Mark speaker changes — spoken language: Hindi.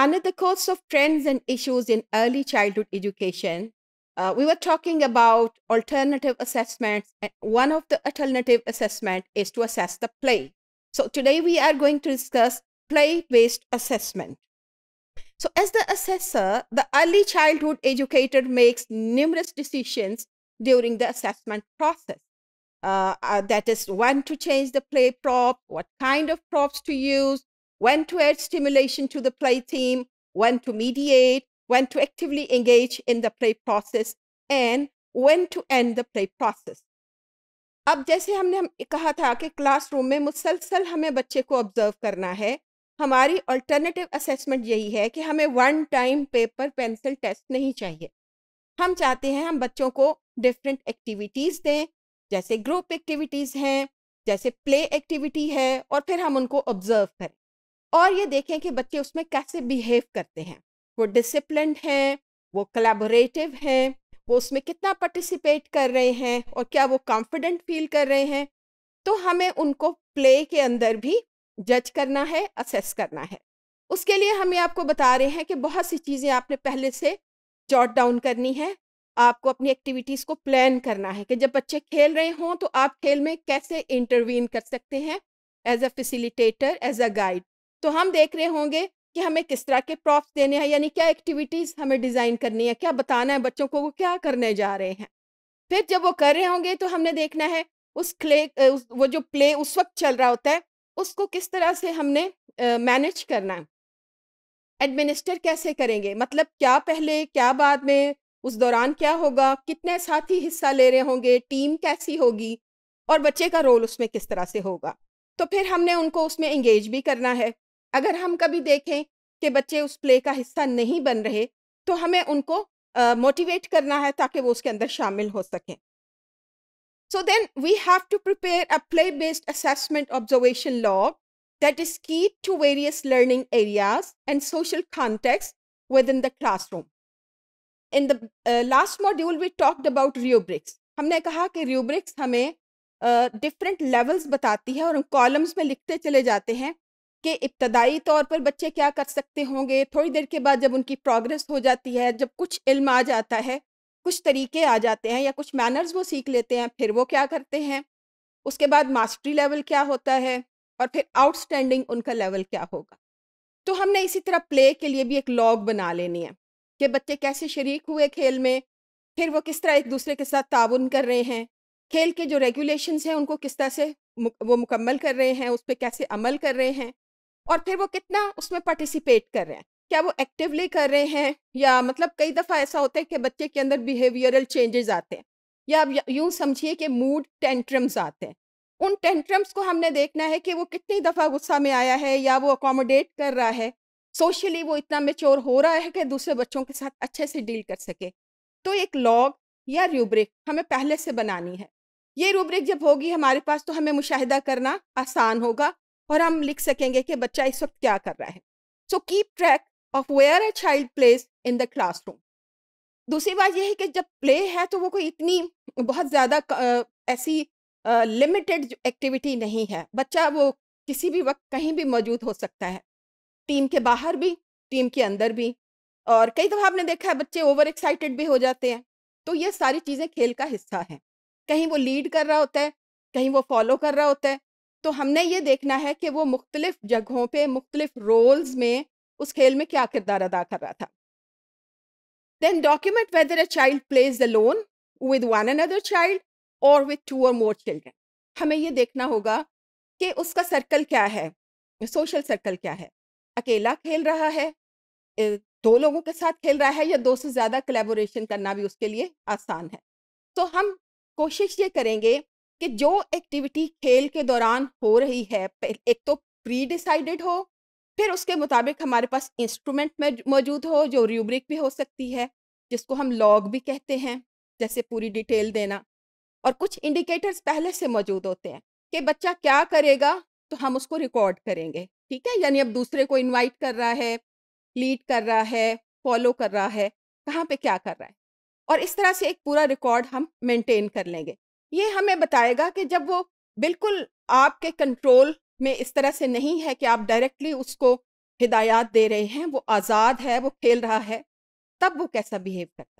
Speaker 1: Under the course of trends and issues in early childhood education, uh, we were talking about alternative assessments. One of the alternative assessment is to assess the play. So today we are going to discuss play-based assessment. So as the assessor, the early childhood educator makes numerous decisions during the assessment process. Uh, uh, that is when to change the play prop, what kind of props to use, when to add stimulation to the play team, when to mediate, when to actively engage in the play process, and when to end the play process. अब जैसे हमने हम कहा था कि क्लासरूम में मुसलसल हमें बच्चे को ऑब्जर्व करना है हमारी अल्टरनेटिव असेसमेंट यही है कि हमें one time paper pencil test नहीं चाहिए हम चाहते हैं हम बच्चों को डिफरेंट एक्टिविटीज़ दें जैसे ग्रुप एक्टिविटीज़ हैं जैसे प्ले एक्टिविटी है और फिर हम उनको ऑब्जर्व करें और ये देखें कि बच्चे उसमें कैसे बिहेव करते हैं वो डिसिप्लिन हैं वो कलेबोरेटिव हैं वो उसमें कितना पार्टिसिपेट कर रहे हैं और क्या वो कॉन्फिडेंट फील कर रहे हैं तो हमें उनको प्ले के अंदर भी जज करना है असेस करना है उसके लिए हम ये आपको बता रहे हैं कि बहुत सी चीज़ें आपने पहले से जॉट डाउन करनी है आपको अपनी एक्टिविटीज़ को प्लान करना है कि जब बच्चे खेल रहे हों तो आप खेल में कैसे इंटरवीन कर सकते हैं as a facilitator as a guide तो हम देख रहे होंगे कि हमें किस तरह के प्रॉप्स देने हैं यानी क्या एक्टिविटीज़ हमें डिज़ाइन करनी है क्या बताना है बच्चों को वो क्या करने जा रहे हैं फिर जब वो कर रहे होंगे तो हमने देखना है उस क्ले उस, वो जो प्ले उस वक्त चल रहा होता है उसको किस तरह से हमने मैनेज करना है एडमिनिस्टर कैसे करेंगे मतलब क्या पहले क्या बाद में उस दौरान क्या होगा कितने साथी हिस्सा ले रहे होंगे टीम कैसी होगी और बच्चे का रोल उसमें किस तरह से होगा तो फिर हमने उनको उसमें इंगेज भी करना है अगर हम कभी देखें कि बच्चे उस प्ले का हिस्सा नहीं बन रहे तो हमें उनको मोटिवेट uh, करना है ताकि वो उसके अंदर शामिल हो सकें so then we have to prepare a play based assessment observation log that is key to various learning areas and social contexts within the classroom in the last module we talked about rubrics हमने कहा कि रियोब्रिक्स हमें डिफरेंट uh, लेवल्स बताती है और उन कॉलम्स में लिखते चले जाते हैं कि इब्तदाई तौर पर बच्चे क्या कर सकते होंगे थोड़ी देर के बाद जब उनकी प्रोग्रेस हो जाती है जब कुछ इल्म आ जाता है कुछ तरीके आ जाते हैं या कुछ मैनर्स वो सीख लेते हैं फिर वो क्या करते हैं उसके बाद मास्टरी लेवल क्या होता है और फिर आउटस्टैंडिंग उनका लेवल क्या होगा तो हमने इसी तरह प्ले के लिए भी एक लॉग बना लेनी है कि बच्चे कैसे शरीक हुए खेल में फिर वो किस तरह एक दूसरे के साथ ताउन कर रहे हैं खेल के जो रेगुलेशंस हैं उनको किस तरह से वो मुकम्मल कर रहे हैं उस पर कैसे अमल कर रहे हैं और फिर वो कितना उसमें पार्टिसिपेट कर रहे हैं क्या वो एक्टिवली कर रहे हैं या मतलब कई दफ़ा ऐसा होता है कि बच्चे के अंदर बिहेवियरल चेंजेस आते हैं या आप यूँ समझिए कि मूड टेंट्रम्स आते हैं उन टेंट्रम्स को हमने देखना है कि वो कितनी दफ़ा गुस्सा में आया है या वो अकोमोडेट कर रहा है सोशली वो इतना मेच्योर हो रहा है कि दूसरे बच्चों के साथ अच्छे से डील कर सके तो एक लॉग या रूब्रिक हमें पहले से बनानी है ये रूब्रिक जब होगी हमारे पास तो हमें मुशाहिदा करना आसान होगा और हम लिख सकेंगे कि बच्चा इस वक्त क्या कर रहा है so keep track of where a child plays in the classroom दूसरी बात यह है कि जब प्ले है तो वो कोई इतनी बहुत ज़्यादा ऐसी लिमिटेड एक्टिविटी नहीं है बच्चा वो किसी भी वक्त कहीं भी मौजूद हो सकता है टीम के बाहर भी टीम के अंदर भी और कई दफ़ा आपने देखा है बच्चे ओवर एक्साइटेड भी हो जाते हैं तो ये सारी चीज़ें खेल का हिस्सा हैं कहीं वो लीड कर रहा होता है कहीं वो फॉलो कर रहा होता है तो हमने ये देखना है कि वो मुख्तलिफ जगहों पे मुख्तलिफ रोल्स में उस खेल में क्या किरदार अदा कर रहा था then document whether a child plays alone with one another child or with two or more children हमें यह देखना होगा कि उसका सर्कल क्या है सोशल सर्कल क्या है अकेला खेल रहा है दो लोगों के साथ खेल रहा है या दो से ज़्यादा कलेबोरेशन करना भी उसके लिए आसान है तो हम कोशिश ये करेंगे कि जो एक्टिविटी खेल के दौरान हो रही है एक तो प्री डिसाइडेड हो फिर उसके मुताबिक हमारे पास इंस्ट्रूमेंट मौजूद हो जो रूब्रिक भी हो सकती है जिसको हम लॉग भी कहते हैं जैसे पूरी डिटेल देना और कुछ इंडिकेटर्स पहले से मौजूद होते हैं कि बच्चा क्या करेगा तो हम उसको रिकॉर्ड करेंगे ठीक है यानी अब दूसरे को इनवाइट कर रहा है लीड कर रहा है फॉलो कर रहा है कहाँ पे क्या कर रहा है और इस तरह से एक पूरा रिकॉर्ड हम मेंटेन कर लेंगे ये हमें बताएगा कि जब वो बिल्कुल आपके कंट्रोल में इस तरह से नहीं है कि आप डायरेक्टली उसको हिदायत दे रहे हैं वो आज़ाद है वो खेल रहा है तब वो कैसा बिहेव करता है